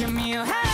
give me a hand.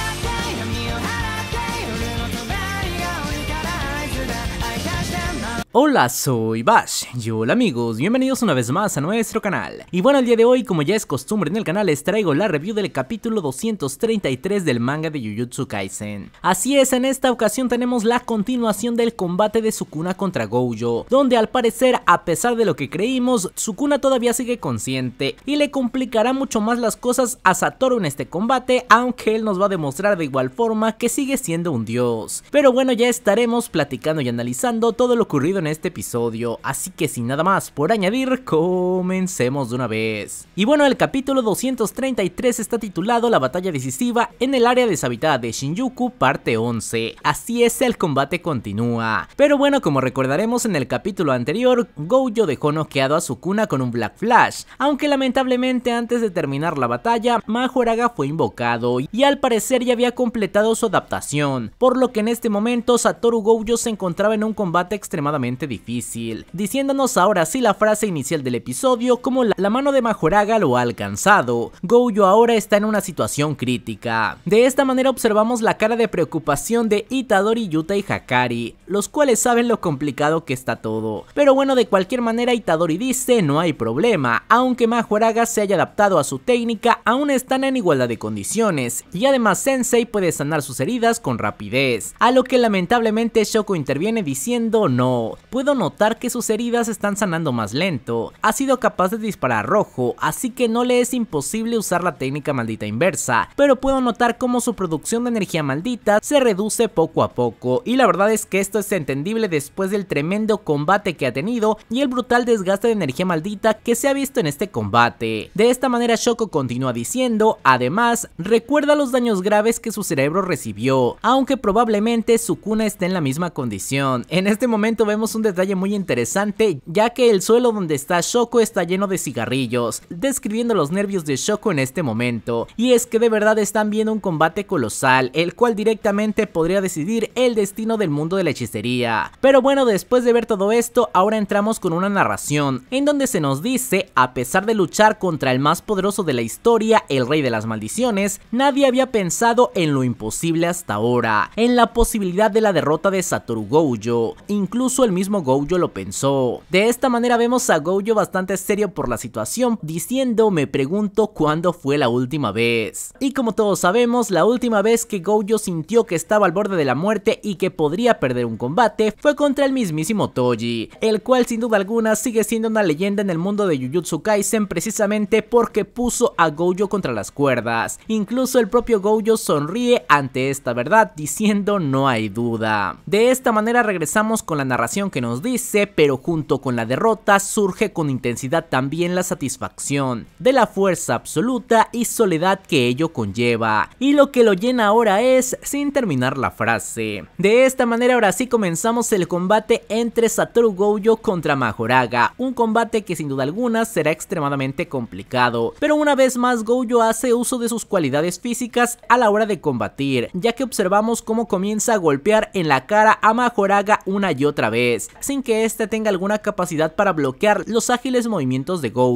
Hola, soy Bash y hola amigos, bienvenidos una vez más a nuestro canal. Y bueno, el día de hoy, como ya es costumbre en el canal, les traigo la review del capítulo 233 del manga de Jujutsu Kaisen. Así es, en esta ocasión tenemos la continuación del combate de Sukuna contra Gojo, donde al parecer, a pesar de lo que creímos, Sukuna todavía sigue consciente y le complicará mucho más las cosas a Satoru en este combate, aunque él nos va a demostrar de igual forma que sigue siendo un dios. Pero bueno, ya estaremos platicando y analizando todo lo ocurrido en este episodio, así que sin nada más por añadir, comencemos de una vez. Y bueno, el capítulo 233 está titulado La batalla decisiva en el área deshabitada de Shinjuku, parte 11. Así es, el combate continúa. Pero bueno, como recordaremos en el capítulo anterior, Gojo dejó noqueado a Sukuna con un Black Flash, aunque lamentablemente antes de terminar la batalla, Mahoraga fue invocado y al parecer ya había completado su adaptación, por lo que en este momento Satoru Gojo se encontraba en un combate extremadamente difícil, diciéndonos ahora sí la frase inicial del episodio como la, mano de Majoraga lo ha alcanzado, Gojo ahora está en una situación crítica. De esta manera observamos la cara de preocupación de Itadori, Yuta y Hakari, los cuales saben lo complicado que está todo. Pero bueno, de cualquier manera Itadori dice no hay problema, aunque Majoraga se haya adaptado a su técnica, aún están en igualdad de condiciones, y además Sensei puede sanar sus heridas con rapidez, a lo que lamentablemente Shoko interviene diciendo no, Puedo notar que sus heridas están sanando más lento, ha sido capaz de disparar rojo, así que no le es imposible usar la técnica maldita inversa, pero puedo notar cómo su producción de energía maldita se reduce poco a poco, y la verdad es que esto es entendible después del tremendo combate que ha tenido y el brutal desgaste de energía maldita que se ha visto en este combate. De esta manera Shoko continúa diciendo, además, recuerda los daños graves que su cerebro recibió, aunque probablemente su cuna esté en la misma condición. En este momento vemos un detalle muy interesante, ya que el suelo donde está Shoko está lleno de cigarrillos, describiendo los nervios de Shoko en este momento. Y es que de verdad están viendo un combate colosal, el cual directamente podría decidir el destino del mundo de la hechicería. Pero bueno, después de ver todo esto, ahora entramos con una narración, en donde se nos dice, a pesar de luchar contra el más poderoso de la historia, el rey de las maldiciones, nadie había pensado en lo imposible hasta ahora, en la posibilidad de la derrota de Satoru Gojo. Incluso el mismo Gojo lo pensó. De esta manera vemos a Gojo bastante serio por la situación, diciendo me pregunto cuándo fue la última vez. Y como todos sabemos, la última vez que Gojo sintió que estaba al borde de la muerte y que podría perder un combate fue contra el mismísimo Toji, el cual sin duda alguna sigue siendo una leyenda en el mundo de Jujutsu Kaisen precisamente porque puso a Gojo contra las cuerdas. Incluso el propio Gojo sonríe ante esta verdad diciendo no hay duda. De esta manera regresamos con la narración que nos dice, pero junto con la derrota surge con intensidad también la satisfacción de la fuerza absoluta y soledad que ello conlleva. Y lo que lo llena ahora es sin terminar la frase. De esta manera ahora sí comenzamos el combate entre Satoru Gojo contra Majoraga, un combate que sin duda alguna será extremadamente complicado, pero una vez más Gojo hace uso de sus cualidades físicas a la hora de combatir, ya que observamos cómo comienza a golpear en la cara a Majoraga una y otra vez sin que este tenga alguna capacidad para bloquear los ágiles movimientos de Gojo.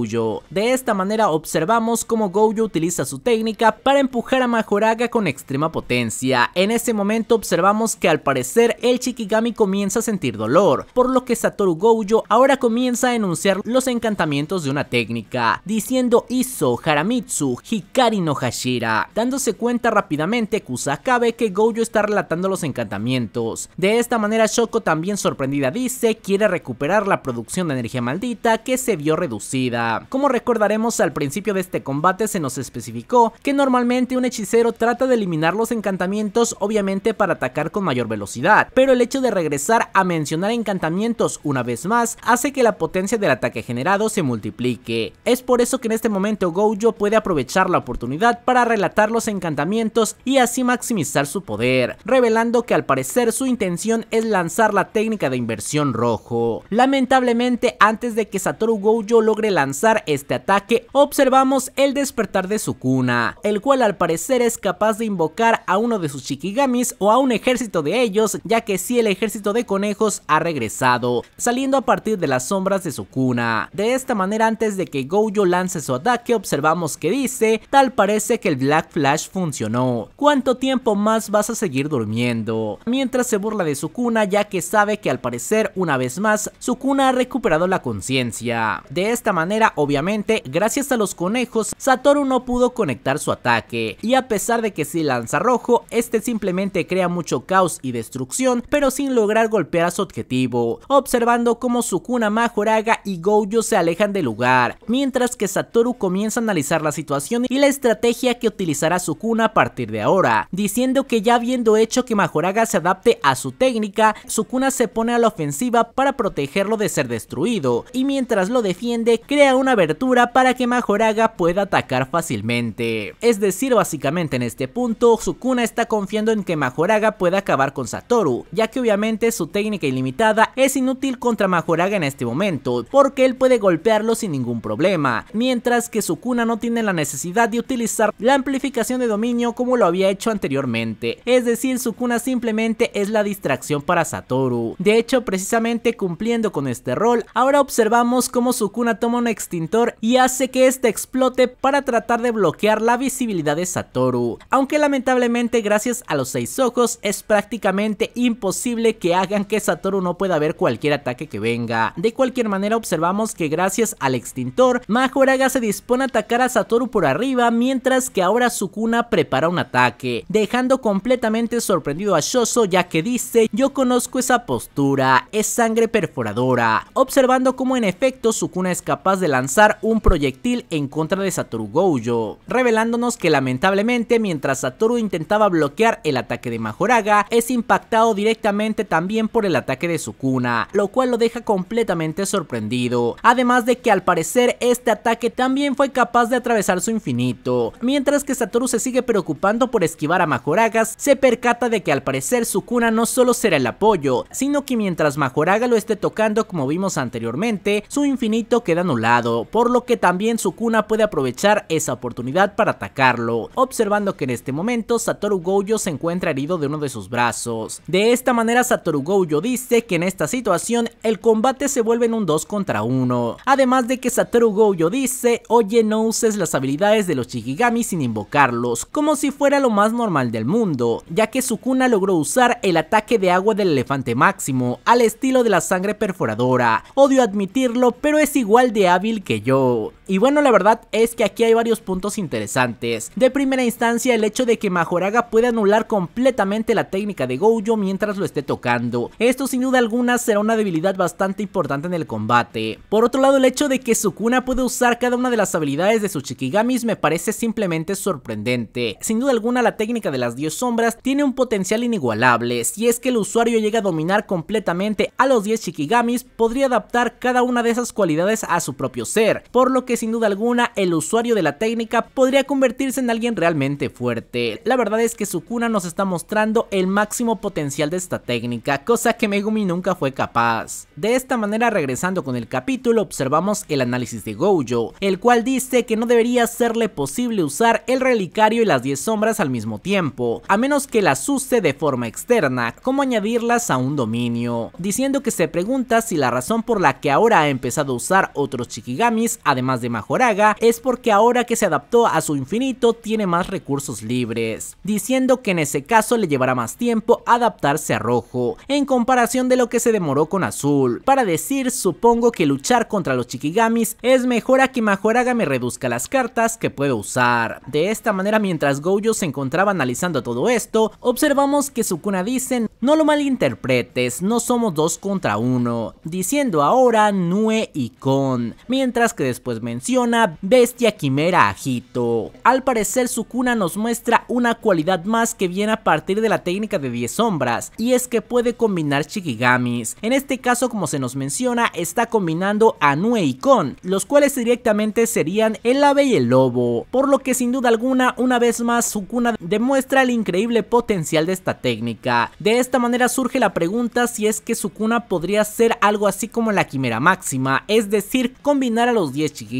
De esta manera observamos cómo Gojo utiliza su técnica para empujar a Majoraga con extrema potencia. En ese momento observamos que al parecer el Shikigami comienza a sentir dolor, por lo que Satoru Gojo ahora comienza a enunciar los encantamientos de una técnica, diciendo Iso, Haramitsu, Hikari no Hashira, dándose cuenta rápidamente Kusakabe que Gojo está relatando los encantamientos. De esta manera Shoko también sorprendida dice quiere recuperar la producción de energía maldita que se vio reducida. Como recordaremos al principio de este combate se nos especificó que normalmente un hechicero trata de eliminar los encantamientos obviamente para atacar con mayor velocidad, pero el hecho de regresar a mencionar encantamientos una vez más hace que la potencia del ataque generado se multiplique. Es por eso que en este momento Gojo puede aprovechar la oportunidad para relatar los encantamientos y así maximizar su poder, revelando que al parecer su intención es lanzar la técnica de inversión rojo. Lamentablemente antes de que Satoru Gojo logre lanzar este ataque observamos el despertar de Sukuna, el cual al parecer es capaz de invocar a uno de sus Shikigamis o a un ejército de ellos ya que si el ejército de conejos ha regresado, saliendo a partir de las sombras de Sukuna. De esta manera antes de que Gojo lance su ataque observamos que dice, tal parece que el Black Flash funcionó, ¿cuánto tiempo más vas a seguir durmiendo? Mientras se burla de Sukuna ya que sabe que al parecer una vez más, Sukuna ha recuperado la conciencia. De esta manera, obviamente, gracias a los conejos, Satoru no pudo conectar su ataque, y a pesar de que si lanza rojo, este simplemente crea mucho caos y destrucción, pero sin lograr golpear a su objetivo, observando cómo Sukuna, Majoraga y Gojo se alejan del lugar, mientras que Satoru comienza a analizar la situación y la estrategia que utilizará Sukuna a partir de ahora, diciendo que ya habiendo hecho que Majoraga se adapte a su técnica, Sukuna se pone a la ofensiva para protegerlo de ser destruido, y mientras lo defiende crea una abertura para que Majoraga pueda atacar fácilmente. Es decir, básicamente en este punto, Sukuna está confiando en que Majoraga pueda acabar con Satoru, ya que obviamente su técnica ilimitada es inútil contra Majoraga en este momento, porque él puede golpearlo sin ningún problema, mientras que Sukuna no tiene la necesidad de utilizar la amplificación de dominio como lo había hecho anteriormente, es decir Sukuna simplemente es la distracción para Satoru. De hecho precisamente cumpliendo con este rol, ahora observamos cómo Sukuna toma un extintor y hace que este explote para tratar de bloquear la visibilidad de Satoru, aunque lamentablemente gracias a los seis ojos es prácticamente imposible que hagan que Satoru no pueda ver cualquier ataque que venga. De cualquier manera observamos que gracias al extintor, Majoraga se dispone a atacar a Satoru por arriba mientras que ahora Sukuna prepara un ataque, dejando completamente sorprendido a Shoso ya que dice yo conozco esa postura es sangre perforadora, observando cómo en efecto Sukuna es capaz de lanzar un proyectil en contra de Satoru Gojo, revelándonos que lamentablemente mientras Satoru intentaba bloquear el ataque de Majoraga, es impactado directamente también por el ataque de Sukuna, lo cual lo deja completamente sorprendido, además de que al parecer este ataque también fue capaz de atravesar su infinito, mientras que Satoru se sigue preocupando por esquivar a Majoragas, se percata de que al parecer Sukuna no solo será el apoyo, sino que mientras mientras Majoraga lo esté tocando como vimos anteriormente, su infinito queda anulado, por lo que también Sukuna puede aprovechar esa oportunidad para atacarlo, observando que en este momento Satoru Gojo se encuentra herido de uno de sus brazos. De esta manera Satoru Gojo dice que en esta situación el combate se vuelve en un 2 contra 1, además de que Satoru Gojo dice, oye no uses las habilidades de los Shikigami sin invocarlos, como si fuera lo más normal del mundo, ya que Sukuna logró usar el ataque de agua del elefante máximo, al estilo de la sangre perforadora. Odio admitirlo, pero es igual de hábil que yo. Y bueno, la verdad es que aquí hay varios puntos interesantes. De primera instancia, el hecho de que Majoraga puede anular completamente la técnica de Gojo mientras lo esté tocando. Esto sin duda alguna será una debilidad bastante importante en el combate. Por otro lado, el hecho de que Sukuna puede usar cada una de las habilidades de sus Shikigamis me parece simplemente sorprendente. Sin duda alguna, la técnica de las 10 sombras tiene un potencial inigualable. Si es que el usuario llega a dominar completamente a los 10 Shikigamis, podría adaptar cada una de esas cualidades a su propio ser, por lo que sin duda alguna el usuario de la técnica podría convertirse en alguien realmente fuerte. La verdad es que Sukuna nos está mostrando el máximo potencial de esta técnica, cosa que Megumi nunca fue capaz. De esta manera regresando con el capítulo observamos el análisis de Gojo, el cual dice que no debería serle posible usar el relicario y las 10 sombras al mismo tiempo, a menos que las use de forma externa, como añadirlas a un dominio, diciendo que se pregunta si la razón por la que ahora ha empezado a usar otros Shikigamis, además de Majoraga es porque ahora que se adaptó a su infinito tiene más recursos libres, diciendo que en ese caso le llevará más tiempo adaptarse a rojo, en comparación de lo que se demoró con azul, para decir supongo que luchar contra los Chikigamis es mejor a que Majoraga me reduzca las cartas que puedo usar. De esta manera mientras Gojo se encontraba analizando todo esto, observamos que Sukuna dicen: no lo malinterpretes, no somos dos contra uno, diciendo ahora Nue y Kon, mientras que después me menciona Bestia Quimera Ajito. Al parecer su cuna nos muestra una cualidad más que viene a partir de la técnica de 10 sombras y es que puede combinar Shikigamis. En este caso como se nos menciona está combinando a Nue y Kon, los cuales directamente serían el ave y el lobo, por lo que sin duda alguna una vez más su cuna demuestra el increíble potencial de esta técnica. De esta manera surge la pregunta si es que su cuna podría ser algo así como la quimera máxima, es decir, combinar a los 10 Shikigamis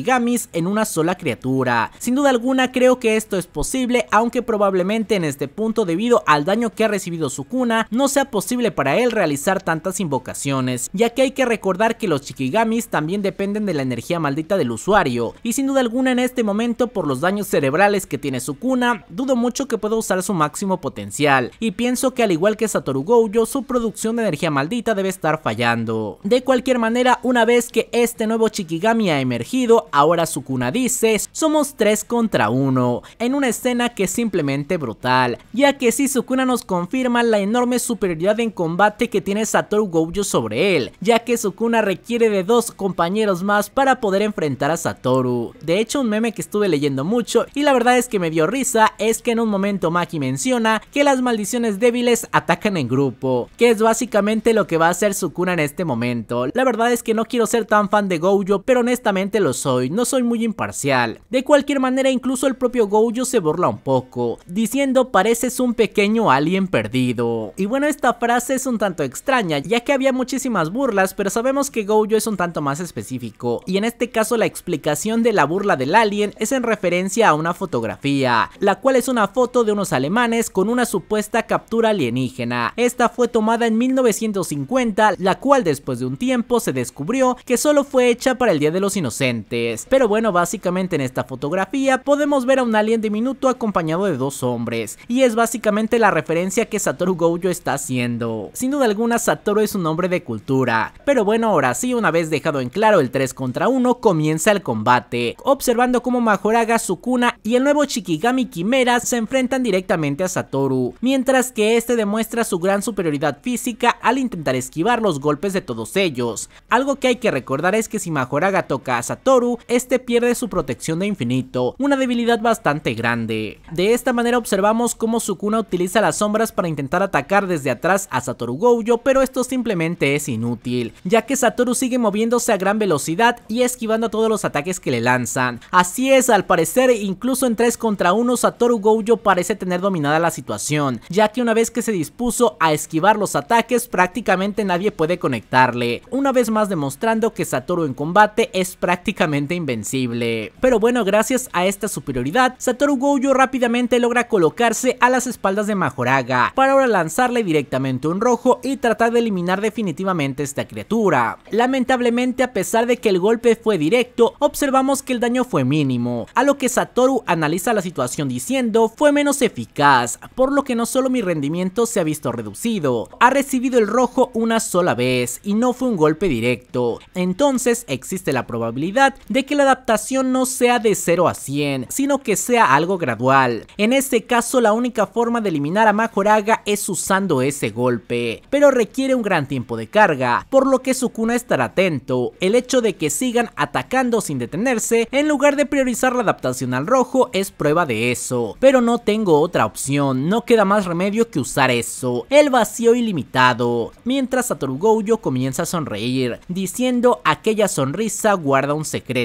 en una sola criatura. Sin duda alguna creo que esto es posible, aunque probablemente en este punto debido al daño que ha recibido Sukuna, no sea posible para él realizar tantas invocaciones, ya que hay que recordar que los Shikigamis también dependen de la energía maldita del usuario, y sin duda alguna en este momento por los daños cerebrales que tiene Sukuna, dudo mucho que pueda usar su máximo potencial, y pienso que al igual que Satoru Gojo, su producción de energía maldita debe estar fallando. De cualquier manera, una vez que este nuevo Shikigami ha emergido, ahora Sukuna dice, somos 3 contra 1, en una escena que es simplemente brutal, ya que si Sukuna nos confirma la enorme superioridad en combate que tiene Satoru Gojo sobre él, ya que Sukuna requiere de dos compañeros más para poder enfrentar a Satoru. De hecho un meme que estuve leyendo mucho y la verdad es que me dio risa es que en un momento Maki menciona que las maldiciones débiles atacan en grupo, que es básicamente lo que va a hacer Sukuna en este momento. La verdad es que no quiero ser tan fan de Gojo, pero honestamente lo soy y no soy muy imparcial. De cualquier manera, incluso el propio Gojo se burla un poco, diciendo pareces un pequeño alien perdido. Y bueno, esta frase es un tanto extraña, ya que había muchísimas burlas, pero sabemos que Gojo es un tanto más específico, y en este caso la explicación de la burla del alien es en referencia a una fotografía, la cual es una foto de unos alemanes con una supuesta captura alienígena. Esta fue tomada en 1950, la cual después de un tiempo se descubrió que solo fue hecha para el Día de los Inocentes. Pero bueno, básicamente en esta fotografía podemos ver a un alien diminuto acompañado de dos hombres, y es básicamente la referencia que Satoru Gojo está haciendo. Sin duda alguna, Satoru es un hombre de cultura. Pero bueno, ahora sí, una vez dejado en claro el 3 contra 1, comienza el combate, observando cómo Majoraga, Sukuna y el nuevo Shikigami Quimeras se enfrentan directamente a Satoru, mientras que este demuestra su gran superioridad física al intentar esquivar los golpes de todos ellos. Algo que hay que recordar es que si Majoraga toca a Satoru, este pierde su protección de infinito, una debilidad bastante grande. De esta manera observamos cómo Sukuna utiliza las sombras para intentar atacar desde atrás a Satoru Gojo, pero esto simplemente es inútil, ya que Satoru sigue moviéndose a gran velocidad y esquivando todos los ataques que le lanzan. Así es, al parecer, incluso en 3 contra 1 Satoru Gojo parece tener dominada la situación, ya que una vez que se dispuso a esquivar los ataques prácticamente nadie puede conectarle, una vez más demostrando que Satoru en combate es prácticamente invencible. Pero bueno, gracias a esta superioridad, Satoru Gojo rápidamente logra colocarse a las espaldas de Majoraga, para ahora lanzarle directamente un rojo y tratar de eliminar definitivamente esta criatura. Lamentablemente, a pesar de que el golpe fue directo, observamos que el daño fue mínimo, a lo que Satoru analiza la situación diciendo fue menos eficaz, por lo que no solo mi rendimiento se ha visto reducido, ha recibido el rojo una sola vez y no fue un golpe directo, entonces existe la probabilidad de que la adaptación no sea de 0 a 100, sino que sea algo gradual. En este caso la única forma de eliminar a Majoraga es usando ese golpe, pero requiere un gran tiempo de carga, por lo que Sukuna estará atento. El hecho de que sigan atacando sin detenerse, en lugar de priorizar la adaptación al rojo, es prueba de eso. Pero no tengo otra opción, no queda más remedio que usar eso, el vacío ilimitado. Mientras Satoru comienza a sonreír, diciendo aquella sonrisa guarda un secreto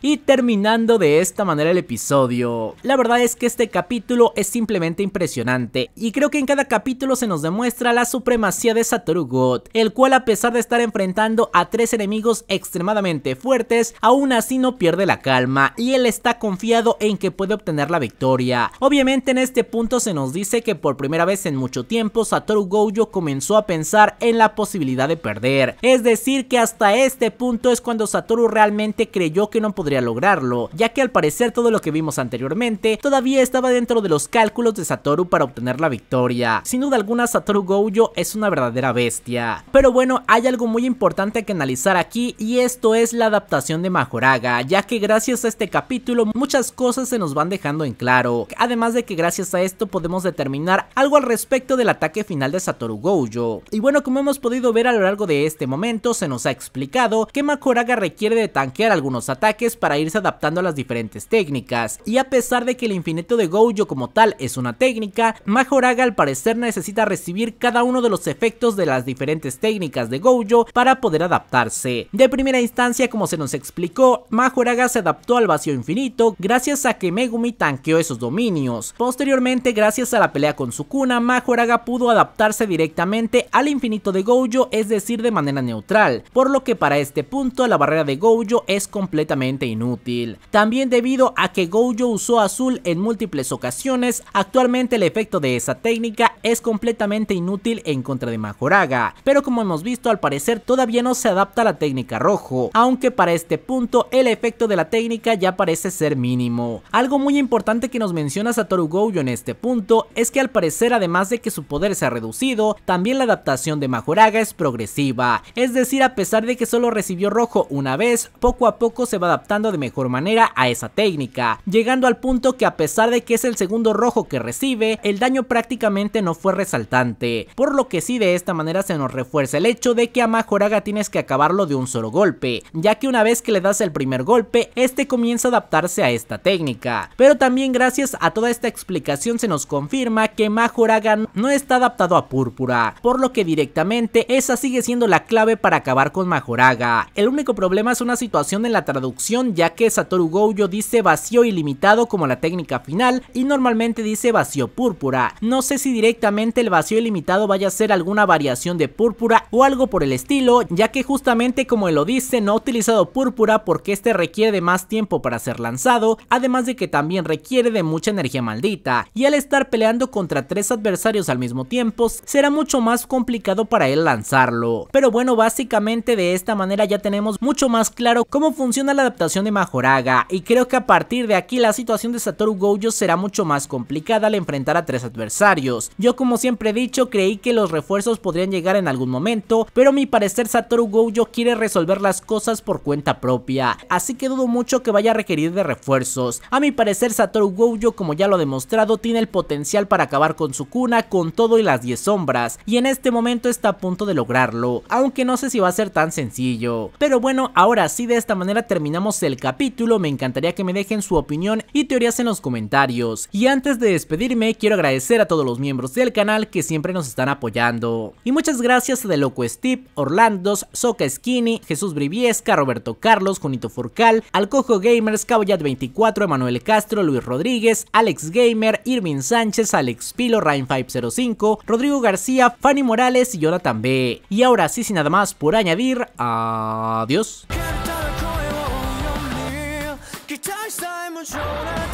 y terminando de esta manera el episodio, la verdad es que este capítulo es simplemente impresionante y creo que en cada capítulo se nos demuestra la supremacía de Satoru God, el cual a pesar de estar enfrentando a tres enemigos extremadamente fuertes, aún así no pierde la calma y él está confiado en que puede obtener la victoria. Obviamente en este punto se nos dice que por primera vez en mucho tiempo Satoru Gojo comenzó a pensar en la posibilidad de perder, es decir que hasta este punto es cuando Satoru realmente creyó yo que no podría lograrlo, ya que al parecer todo lo que vimos anteriormente todavía estaba dentro de los cálculos de Satoru para obtener la victoria. Sin duda alguna Satoru Gojo es una verdadera bestia. Pero bueno, hay algo muy importante que analizar aquí y esto es la adaptación de Majoraga, ya que gracias a este capítulo muchas cosas se nos van dejando en claro. Además de que gracias a esto podemos determinar algo al respecto del ataque final de Satoru Gojo. Y bueno, como hemos podido ver a lo largo de este momento, se nos ha explicado que Majoraga requiere de tanquear algunos ataques para irse adaptando a las diferentes técnicas, y a pesar de que el infinito de Gojo como tal es una técnica, Majoraga al parecer necesita recibir cada uno de los efectos de las diferentes técnicas de Gojo para poder adaptarse. De primera instancia, como se nos explicó, Majoraga se adaptó al vacío infinito gracias a que Megumi tanqueó esos dominios. Posteriormente, gracias a la pelea con Sukuna, Majoraga pudo adaptarse directamente al infinito de Gojo, es decir, de manera neutral, por lo que para este punto la barrera de Gojo es completamente completamente inútil. También debido a que Gojo usó azul en múltiples ocasiones, actualmente el efecto de esa técnica es completamente inútil en contra de Majoraga, pero como hemos visto al parecer todavía no se adapta a la técnica rojo, aunque para este punto el efecto de la técnica ya parece ser mínimo. Algo muy importante que nos menciona Satoru Gojo en este punto es que al parecer además de que su poder se ha reducido, también la adaptación de Majoraga es progresiva, es decir a pesar de que solo recibió rojo una vez, poco a poco se va adaptando de mejor manera a esa técnica, llegando al punto que a pesar de que es el segundo rojo que recibe, el daño prácticamente no fue resaltante, por lo que sí de esta manera se nos refuerza el hecho de que a Majoraga tienes que acabarlo de un solo golpe, ya que una vez que le das el primer golpe, este comienza a adaptarse a esta técnica, pero también gracias a toda esta explicación se nos confirma que Majoraga no está adaptado a Púrpura, por lo que directamente esa sigue siendo la clave para acabar con Majoraga, el único problema es una situación en la traducción ya que Satoru Gojo dice vacío ilimitado como la técnica final y normalmente dice vacío púrpura. No sé si directamente el vacío ilimitado vaya a ser alguna variación de púrpura o algo por el estilo, ya que justamente como él lo dice no ha utilizado púrpura porque este requiere de más tiempo para ser lanzado, además de que también requiere de mucha energía maldita, y al estar peleando contra tres adversarios al mismo tiempo, será mucho más complicado para él lanzarlo. Pero bueno, básicamente de esta manera ya tenemos mucho más claro cómo funciona la adaptación de Majoraga y creo que a partir de aquí la situación de Satoru Gojo será mucho más complicada al enfrentar a tres adversarios. Yo como siempre he dicho creí que los refuerzos podrían llegar en algún momento, pero a mi parecer Satoru Gojo quiere resolver las cosas por cuenta propia, así que dudo mucho que vaya a requerir de refuerzos. A mi parecer Satoru Gojo como ya lo ha demostrado tiene el potencial para acabar con su cuna con todo y las 10 sombras y en este momento está a punto de lograrlo, aunque no sé si va a ser tan sencillo. Pero bueno, ahora sí de esta manera terminamos el capítulo, me encantaría que me dejen su opinión y teorías en los comentarios. Y antes de despedirme, quiero agradecer a todos los miembros del canal que siempre nos están apoyando. Y muchas gracias a The Loco Steve, Orlandos, Soca Skinny, Jesús Briviesca, Roberto Carlos, Junito Forcal, Alcojo Gamers, Caboyat24, Emanuel Castro, Luis Rodríguez, Alex Gamer, Irving Sánchez, Alex Pilo, Rain 505 Rodrigo García, Fanny Morales y Jonathan B. Y ahora sí, sin nada más por añadir, adiós. 手的。